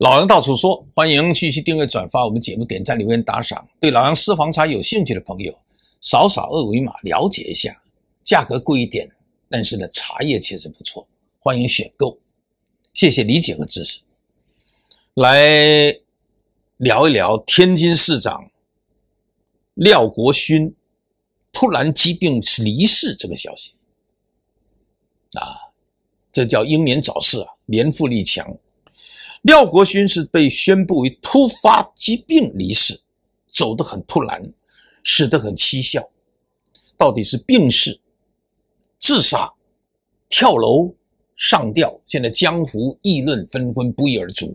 老杨到处说，欢迎继续订阅、转发我们节目点赞留言打赏。对老杨私房茶有兴趣的朋友，扫扫二维码了解一下。价格贵一点，但是呢，茶叶确实不错，欢迎选购。谢谢理解和支持。来聊一聊天津市长廖国勋突然疾病离世这个消息。啊，这叫英年早逝啊，年富力强。廖国勋是被宣布为突发疾病离世，走得很突然，死得很蹊跷。到底是病逝、自杀、跳楼、上吊？现在江湖议论纷纷，不一而足。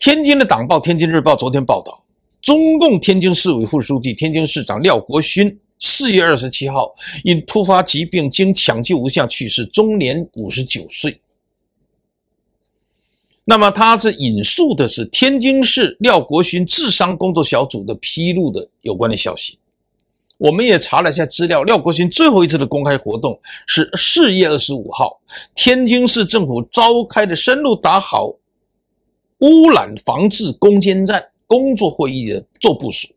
天津的党报《天津日报》昨天报道，中共天津市委副书记、天津市长廖国勋四月二十七号因突发疾病经抢救无效去世，终年五十九岁。那么他是引述的是天津市廖国勋治商工作小组的披露的有关的消息。我们也查了一下资料，廖国勋最后一次的公开活动是四月二十五号，天津市政府召开的深入打好污染防治攻坚战工作会议的做部署，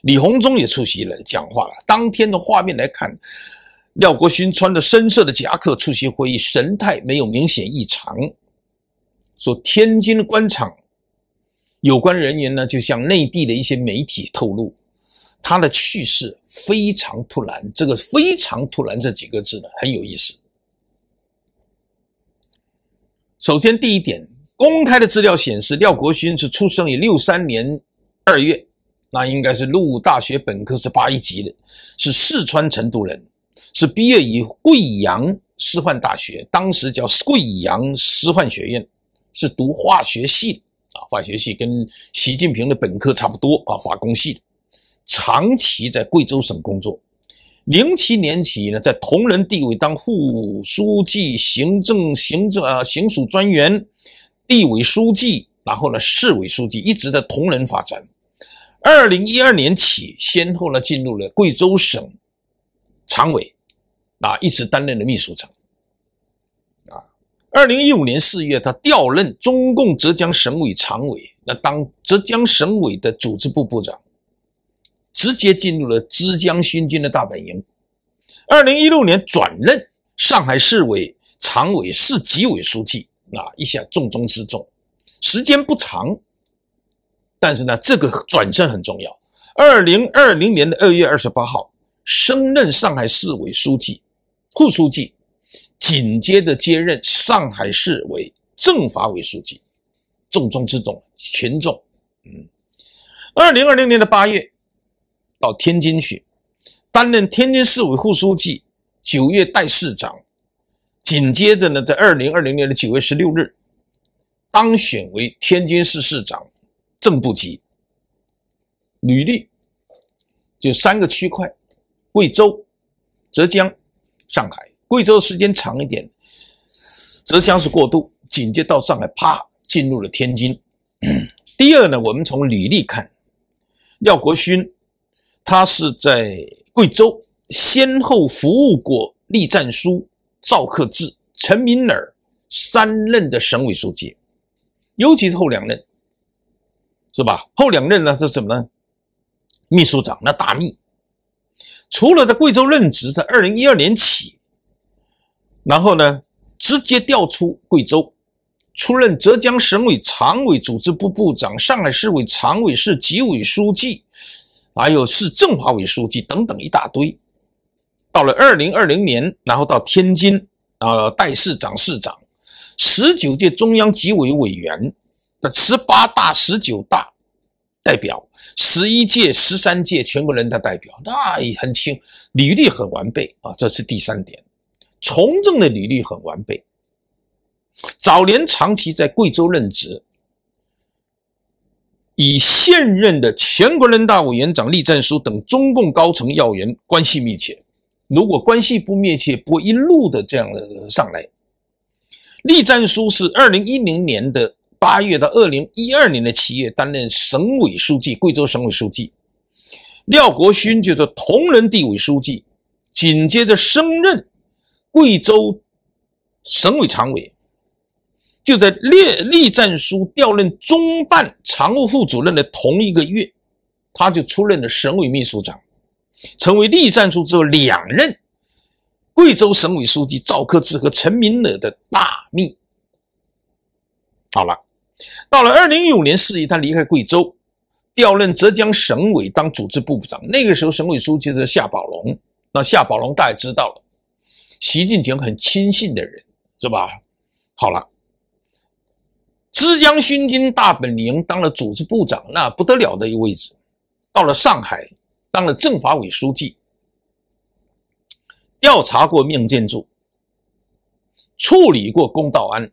李鸿忠也出席了讲话了。当天的画面来看，廖国勋穿着深色的夹克出席会议，神态没有明显异常。说天津的官场有关人员呢，就向内地的一些媒体透露，他的去世非常突然。这个“非常突然”这几个字呢，很有意思。首先，第一点，公开的资料显示，廖国勋是出生于六三年二月，那应该是陆大学本科是八一级的，是四川成都人，是毕业于贵阳师范大学，当时叫贵阳师范学院。是读化学系啊，化学系跟习近平的本科差不多啊，化工系的，长期在贵州省工作。零七年起呢，在铜仁地委当副书记、行政行政啊行署专员、地委书记，然后呢市委书记，一直在铜仁发展。二零一二年起，先后呢进入了贵州省常委，啊，一直担任了秘书长。二零一五年四月，他调任中共浙江省委常委，那当浙江省委的组织部部长，直接进入了浙江新军的大本营。二零一六年转任上海市委常委、市纪委书记，那一下重中之重，时间不长，但是呢，这个转身很重要。二零二零年的二月二十八号，升任上海市委书记、副书记。紧接着接任上海市委政法委书记，重中之重群众，嗯，二零二零年的八月到天津去担任天津市委副书记，九月代市长，紧接着呢，在二零二零年的九月十六日当选为天津市市长，正部级。履历就三个区块：贵州、浙江、上海。贵州时间长一点，浙江是过渡，紧接到上海，啪进入了天津。第二呢，我们从履历看，廖国勋，他是在贵州先后服务过栗战书、赵克志、陈敏尔三任的省委书记，尤其是后两任，是吧？后两任呢，是什么呢？秘书长那大秘，除了在贵州任职，在二零一二年起。然后呢，直接调出贵州，出任浙江省委常委、组织部部长，上海市委常委、市纪委书记，还有市政法委书记等等一大堆。到了二零二零年，然后到天津，呃，代市长、市长，十九届中央纪委委员的十八大、十九大代表，十一届、十三届全国人大代表，那也很清，履历很完备啊。这是第三点。从政的履历很完备，早年长期在贵州任职，以现任的全国人大委员长栗战书等中共高层要员关系密切。如果关系不密切，不会一路的这样的上来。栗战书是二零一零年的八月到二零一二年的七月担任省委书记，贵州省委书记。廖国勋就是铜仁地委书记，紧接着升任。贵州省委常委就在列栗战书调任中办常务副主任的同一个月，他就出任了省委秘书长，成为栗战书之后两任贵州省委书记赵克志和陈明乐的大秘。好了，到了二零一五年四月，他离开贵州，调任浙江省委当组织部部长。那个时候，省委书记是夏宝龙，那夏宝龙大家知道了。习近平很亲信的人是吧？好了，浙江勋金大本营当了组织部长，那不得了的一个位置。到了上海当了政法委书记，调查过命建柱。处理过龚道安，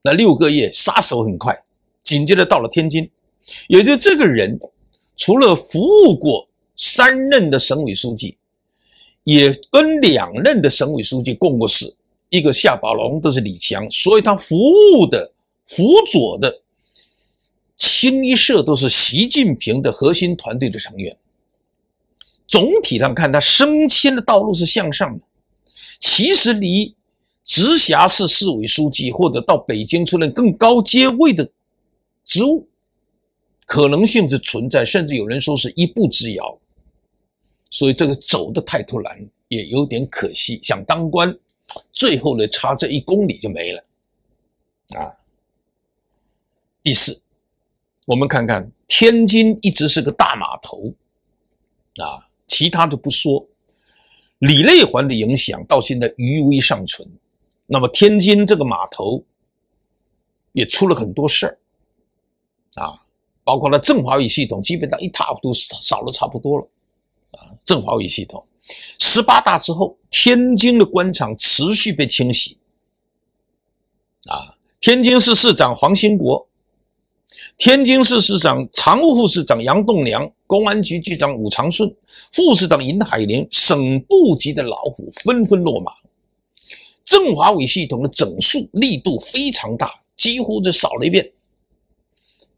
那六个月杀手很快。紧接着到了天津，也就这个人，除了服务过三任的省委书记。也跟两任的省委书记共过事，一个夏宝龙，都是李强，所以他服务的、辅佐的清一色都是习近平的核心团队的成员。总体上看，他升迁的道路是向上的。其实离直辖市市委书记或者到北京出任更高阶位的职务，可能性是存在，甚至有人说是一步之遥。所以这个走的太突然，也有点可惜。想当官，最后呢差这一公里就没了，啊。第四，我们看看天津一直是个大码头，啊，其他的不说，里内环的影响到现在余威尚存。那么天津这个码头也出了很多事儿，啊，包括了政法与系统，基本上一塌糊涂，少了差不多了。啊，政法委系统十八大之后，天津的官场持续被清洗。啊，天津市市长黄兴国，天津市市长常务副市长杨栋梁，公安局局长武长顺，副市长尹海林，省部级的老虎纷纷落马。政法委系统的整肃力度非常大，几乎就扫了一遍。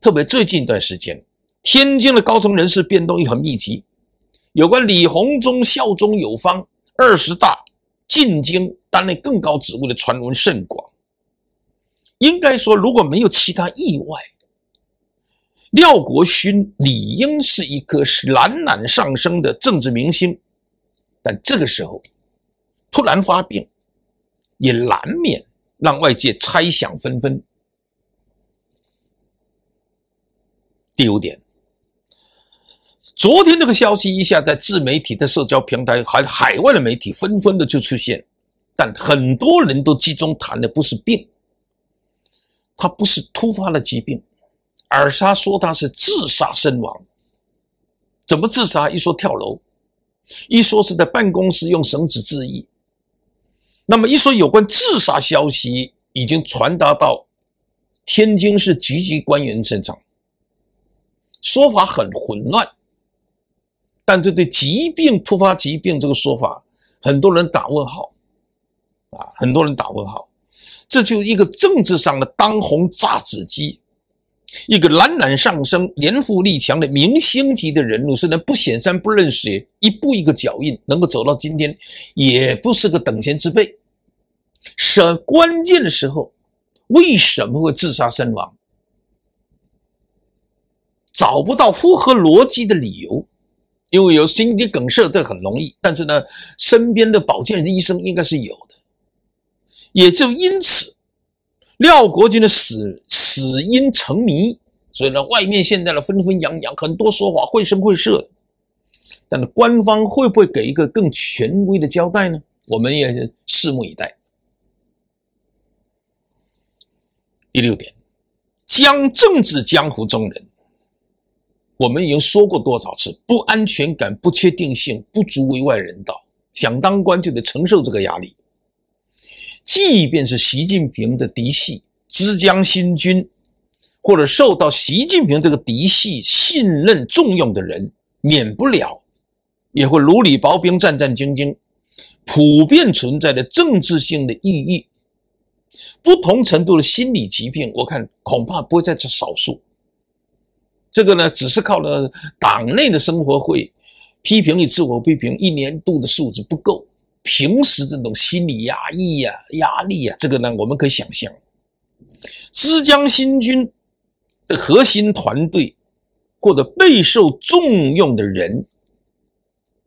特别最近一段时间，天津的高层人事变动又很密集。有关李鸿忠效忠有方、二十大进京担任更高职务的传闻甚广。应该说，如果没有其他意外，廖国勋理应是一颗冉冉上升的政治明星。但这个时候突然发病，也难免让外界猜想纷纷。第五点。昨天这个消息一下在自媒体、在社交平台，还海外的媒体纷纷的就出现，但很多人都集中谈的不是病，他不是突发的疾病，尔他说他是自杀身亡，怎么自杀？一说跳楼，一说是在办公室用绳子自缢，那么一说有关自杀消息已经传达到天津市局级官员身上，说法很混乱。但这对疾病突发疾病这个说法，很多人打问号啊，很多人打问号。这就一个政治上的当红炸子鸡，一个冉冉上升、年富力强的明星级的人物，虽然不显山不认水，一步一个脚印能够走到今天，也不是个等闲之辈。什关键的时候，为什么会自杀身亡？找不到符合逻辑的理由。因为有心肌梗塞，这很容易。但是呢，身边的保健医生应该是有的。也就因此，廖国军的死死因成谜，所以呢，外面现在呢纷纷扬扬，很多说法绘声绘色的。但是官方会不会给一个更权威的交代呢？我们也拭目以待。第六点，将政治江湖中人。我们已经说过多少次，不安全感、不确定性不足为外人道。想当官就得承受这个压力，即便是习近平的嫡系、枝江新军，或者受到习近平这个嫡系信任重用的人，免不了也会如履薄冰、战战兢兢。普遍存在的政治性的抑郁，不同程度的心理疾病，我看恐怕不会在这少数。这个呢，只是靠了党内的生活会批评与自我批评，一年度的数字不够，平时这种心理压抑呀、压力呀，这个呢，我们可以想象，枝江新军的核心团队或者备受重用的人，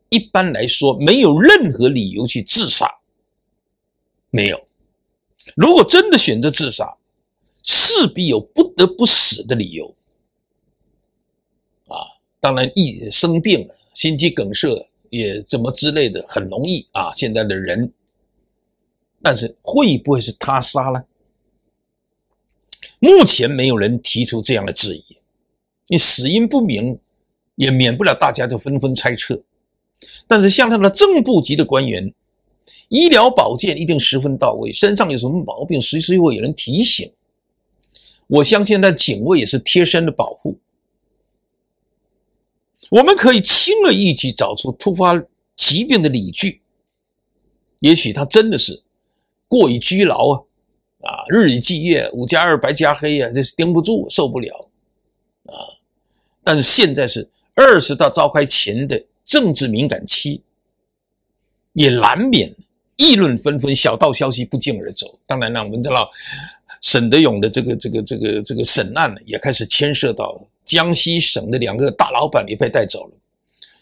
一般来说没有任何理由去自杀，没有。如果真的选择自杀，势必有不得不死的理由。当然，一生病，心肌梗塞也怎么之类的，很容易啊。现在的人，但是会不会是他杀呢？目前没有人提出这样的质疑。你死因不明，也免不了大家就纷纷猜测。但是像他的正部级的官员，医疗保健一定十分到位，身上有什么毛病，随时会有人提醒。我相信那警卫也是贴身的保护。我们可以轻而易举找出突发疾病的理据，也许他真的是过于拘劳啊，啊，日以继夜，五加二白加黑呀，这是顶不住，受不了啊。但是现在是二十大召开前的政治敏感期，也难免议论纷纷，小道消息不胫而走。当然了，我们知道沈德勇的这个这个这个这个审案也开始牵涉到。江西省的两个大老板也被带走了，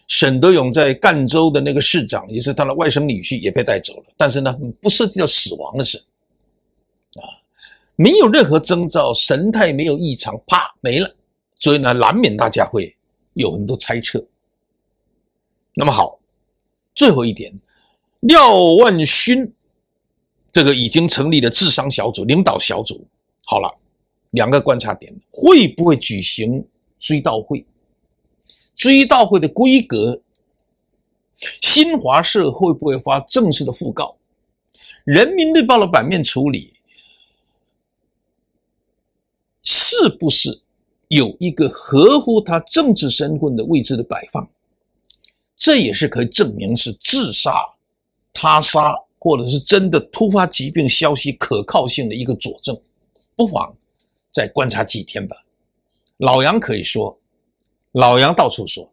沈德勇在赣州的那个市长，也是他的外甥女婿也被带走了。但是呢，不涉及到死亡的事，啊，没有任何征兆，神态没有异常，啪没了。所以呢，难免大家会有很多猜测。那么好，最后一点，廖万勋这个已经成立了智商小组、领导小组。好了，两个观察点会不会举行？追悼会，追悼会的规格，新华社会不会发正式的讣告？人民日报的版面处理是不是有一个合乎他政治身份的位置的摆放？这也是可以证明是自杀、他杀，或者是真的突发疾病消息可靠性的一个佐证。不妨再观察几天吧。老杨可以说，老杨到处说。